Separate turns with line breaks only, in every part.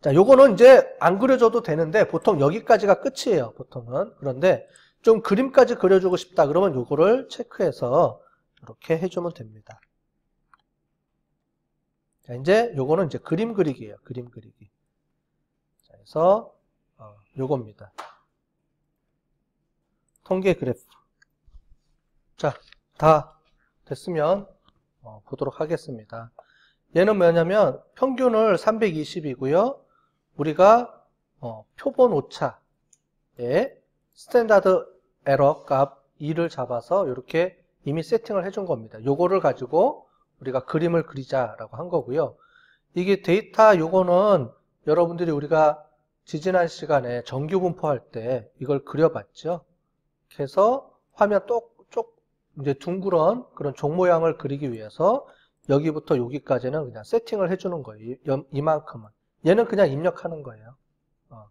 자, 요거는 이제 안 그려줘도 되는데 보통 여기까지가 끝이에요. 보통은. 그런데 좀 그림까지 그려주고 싶다 그러면 요거를 체크해서 이렇게 해주면 됩니다. 자, 이제 요거는 이제 그림 그리기예요. 그림 그리기. 자, 그래서 어, 요겁니다. 통계 그래프. 자, 다 됐으면 어, 보도록 하겠습니다. 얘는 뭐냐면 평균을 320이고요. 우리가 어, 표본 오차에 스탠다드 에러 값 2를 잡아서 이렇게 이미 세팅을 해준 겁니다. 요거를 가지고 우리가 그림을 그리자라고 한 거고요. 이게 데이터 요거는 여러분들이 우리가 지지난 시간에 정규 분포할 때 이걸 그려봤죠. 그래서 화면 똑 쪽 이제 둥그런 그런 종 모양을 그리기 위해서 여기부터 여기까지는 그냥 세팅을 해주는 거예요. 이만큼은. 얘는 그냥 입력하는 거예요. 어.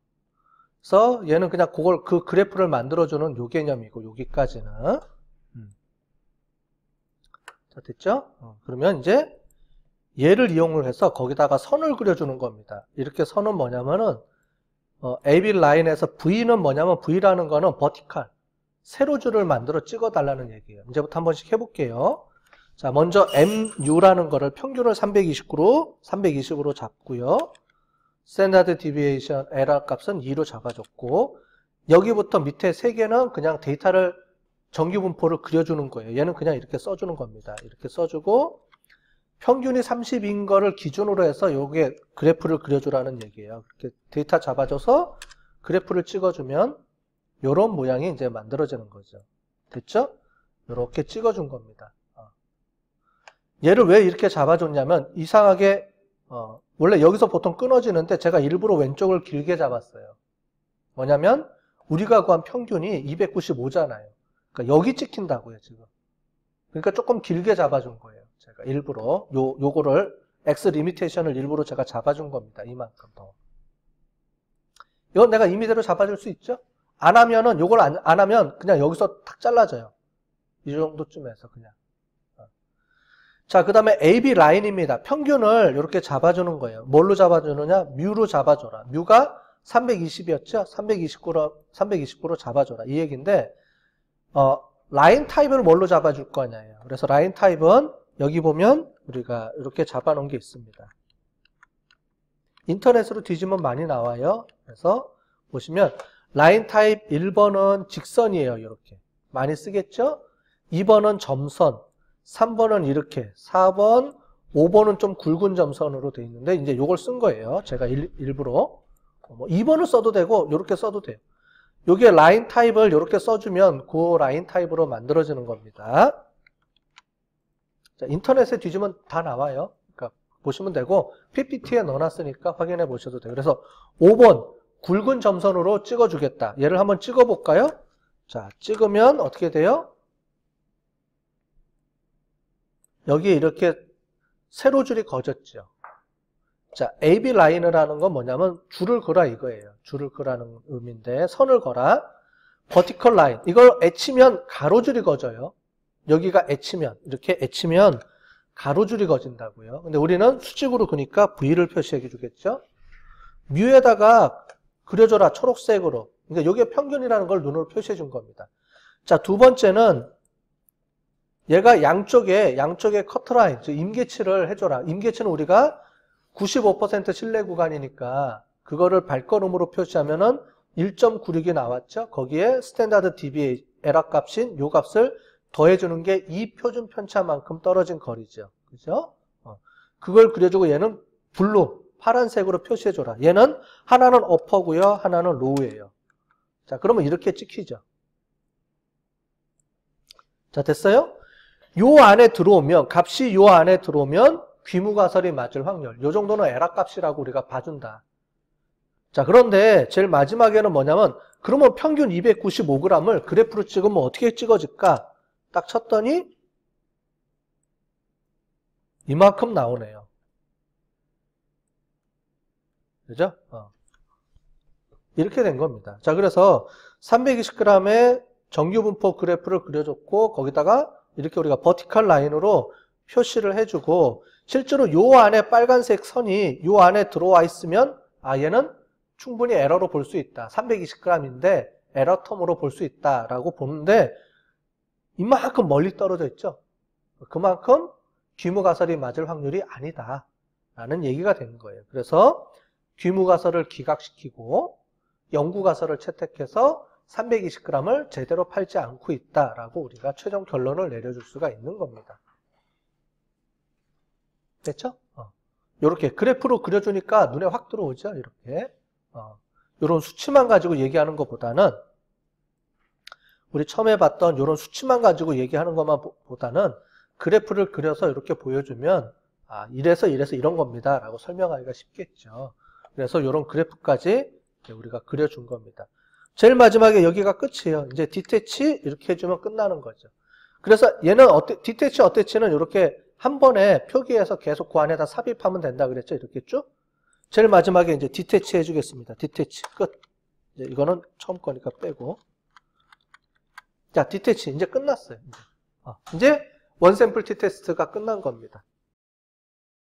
그래서 얘는 그냥 그걸 그 그래프를 만들어주는 요 개념이고 여기까지는 음. 자 됐죠? 어. 그러면 이제 얘를 이용을 해서 거기다가 선을 그려주는 겁니다. 이렇게 선은 뭐냐면은 어, AB 라인에서 V는 뭐냐면 V라는 거는 버티칼 세로줄을 만들어 찍어 달라는 얘기예요. 이제부터 한 번씩 해볼게요. 자, 먼저 MU라는 거를 평균을 329로 320으로 잡고요. 스탠다드 디비에이션 에러 값은 2로 잡아줬고 여기부터 밑에 3 개는 그냥 데이터를 정규 분포를 그려주는 거예요. 얘는 그냥 이렇게 써주는 겁니다. 이렇게 써주고 평균이 30인 거를 기준으로 해서 요게 그래프를 그려주라는 얘기예요. 이렇게 데이터 잡아줘서 그래프를 찍어주면 요런 모양이 이제 만들어지는 거죠. 됐죠? 이렇게 찍어준 겁니다. 어. 얘를 왜 이렇게 잡아줬냐면 이상하게 어, 원래 여기서 보통 끊어지는데 제가 일부러 왼쪽을 길게 잡았어요. 뭐냐면 우리가 구한 평균이 295잖아요. 그러니까 여기 찍힌다고요, 지금. 그러니까 조금 길게 잡아준 거예요. 제가 일부러 요, 요거를 X 리미테이션을 일부러 제가 잡아준 겁니다. 이만큼 더. 이건 내가 임의대로 잡아줄 수 있죠? 안 하면은 요걸 안, 안 하면 그냥 여기서 탁 잘라져요. 이 정도쯤에서 그냥. 자, 그 다음에 AB 라인입니다. 평균을 이렇게 잡아주는 거예요. 뭘로 잡아주느냐? 뮤로 잡아줘라. 뮤가 320이었죠? 329로, 329로 잡아줘라. 이 얘기인데, 어, 라인 타입을 뭘로 잡아줄 거냐예요. 그래서 라인 타입은 여기 보면 우리가 이렇게 잡아놓은 게 있습니다. 인터넷으로 뒤지면 많이 나와요. 그래서 보시면 라인 타입 1번은 직선이에요. 이렇게. 많이 쓰겠죠? 2번은 점선, 3번은 이렇게, 4번, 5번은 좀 굵은 점선으로 돼 있는데 이제 요걸 쓴 거예요. 제가 일, 일부러. 뭐 2번을 써도 되고 이렇게 써도 돼요. 여기에 라인 타입을 이렇게 써주면 그 라인 타입으로 만들어지는 겁니다. 자, 인터넷에 뒤지면 다 나와요. 그러니까 보시면 되고 PPT에 넣어놨으니까 확인해 보셔도 돼요. 그래서 5번 굵은 점선으로 찍어주겠다. 얘를 한번 찍어볼까요? 자, 찍으면 어떻게 돼요? 여기에 이렇게 세로줄이 거졌죠. 자, AB 라인을 하는 건 뭐냐면 줄을 그라 이거예요. 줄을 그라는 의미인데 선을 거라. 버티컬 라인. 이걸 애치면 가로줄이 거져요. 여기가 애치면 이렇게 애치면 가로줄이 거진다고요. 근데 우리는 수직으로 그니까 V를 표시해 주겠죠. 뮤에다가 그려줘라 초록색으로. 그러니까 여기에 평균이라는 걸 눈으로 표시해 준 겁니다. 자, 두 번째는 얘가 양쪽에 양쪽에 커트라인, 즉 임계치를 해줘라. 임계치는 우리가 95% 실내 구간이니까 그거를 발걸음으로 표시하면은 1.96이 나왔죠. 거기에 스탠다드 DBA 에락 값인 요 값을 더해주는 게 이 표준 편차만큼 떨어진 거리죠. 그죠? 어. 그걸 그려주고 얘는 블루, 파란색으로 표시해줘라. 얘는 하나는 어퍼고요, 하나는 로우예요. 자, 그러면 이렇게 찍히죠. 자, 됐어요? 요 안에 들어오면 값이 요 안에 들어오면 귀무가설이 맞을 확률 요 정도는 에라값이라고 우리가 봐준다. 자 그런데 제일 마지막에는 뭐냐면 그러면 평균 295g을 그래프로 찍으면 어떻게 찍어질까? 딱 쳤더니 이만큼 나오네요. 그죠? 어. 이렇게 된 겁니다. 자 그래서 320g의 정규분포 그래프를 그려줬고 거기다가 이렇게 우리가 버티컬 라인으로 표시를 해주고 실제로 요 안에 빨간색 선이 요 안에 들어와 있으면 아 얘는 충분히 에러로 볼 수 있다. 320g인데 에러 텀으로 볼 수 있다라고 보는데 이만큼 멀리 떨어져 있죠. 그만큼 귀무가설이 맞을 확률이 아니다. 라는 얘기가 되는 거예요. 그래서 귀무가설을 기각시키고 연구가설을 채택해서 320g을 제대로 팔지 않고 있다라고 우리가 최종 결론을 내려줄 수가 있는 겁니다. 됐죠? 어. 이렇게 그래프로 그려주니까 눈에 확 들어오죠? 이렇게 이런 어. 수치만 가지고 얘기하는 것보다는 우리 처음에 봤던 이런 수치만 가지고 얘기하는 것만 보다는 그래프를 그려서 이렇게 보여주면 아 이래서 이래서 이런 겁니다 라고 설명하기가 쉽겠죠 그래서 이런 그래프까지 우리가 그려준 겁니다 제일 마지막에 여기가 끝이에요. 이제 디테치 이렇게 해주면 끝나는 거죠. 그래서 얘는 어때, 디테치 어때치는 이렇게 한 번에 표기해서 계속 그 안에다 삽입하면 된다 그랬죠. 이렇게 쭉. 제일 마지막에 이제 디테치 해주겠습니다. 디테치 끝. 이거는 처음 거니까 빼고. 자, 디테치 이제 끝났어요. 이제, 어. 이제 원샘플 티테스트가 끝난 겁니다.